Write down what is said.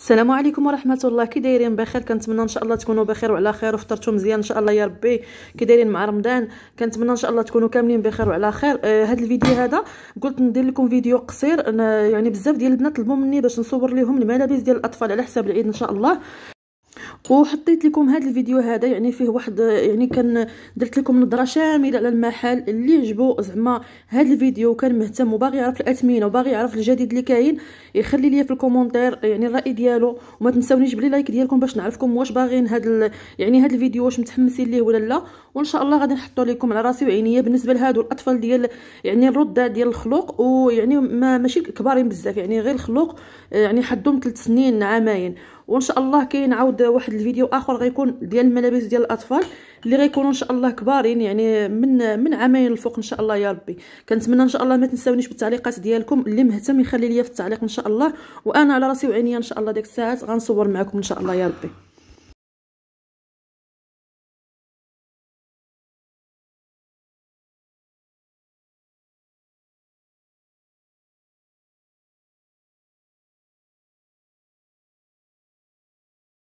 السلام عليكم ورحمه الله كي دايرين بخير كنتمنى ان شاء الله تكونوا بخير وعلى خير وفطرتوا مزيان ان شاء الله يا ربي كي دايرين مع رمضان كنتمنى ان شاء الله تكونوا كاملين بخير وعلى خير آه الفيديو هذا قلت ندير لكم فيديو قصير أنا يعني بزاف ديال البنات طلبوا مني باش نصور لهم الملابس ديال الاطفال على حساب العيد ان شاء الله وحطيت لكم هذا الفيديو هذا يعني فيه واحد يعني كان درت لكم نظره شامله على المحل اللي عجبو زعما هذا الفيديو كان مهتم وباغي يعرف الاثمنه وباغي يعرف الجديد اللي كاين يخلي لي في الكومونتير يعني الراي ديالو وما تنساونيش بلي لايك ديالكم باش نعرفكم واش باغيين هذا يعني هذا الفيديو واش متحمسين ليه ولا لا وان شاء الله غادي نحطو لكم على راسي وعينيا بالنسبه لهادو الاطفال ديال يعني الرده ديال الخلوق ويعني ما ماشي كبارين بزاف يعني غير الخلوق يعني حدهم 3 سنين عامين وان شاء الله كاين عاود واحد الفيديو اخر غيكون ديال الملابس ديال الاطفال اللي غيكونوا ان شاء الله كبارين يعني من من عامين الفوق ان شاء الله يا ربي كنتمنى ان شاء الله ما تنساونيش بالتعليقات ديالكم اللي مهتم يخلي ليا في التعليق ان شاء الله وانا على راسي وعينيا ان شاء الله ديك الساعات غنصور معكم ان شاء الله يا ربي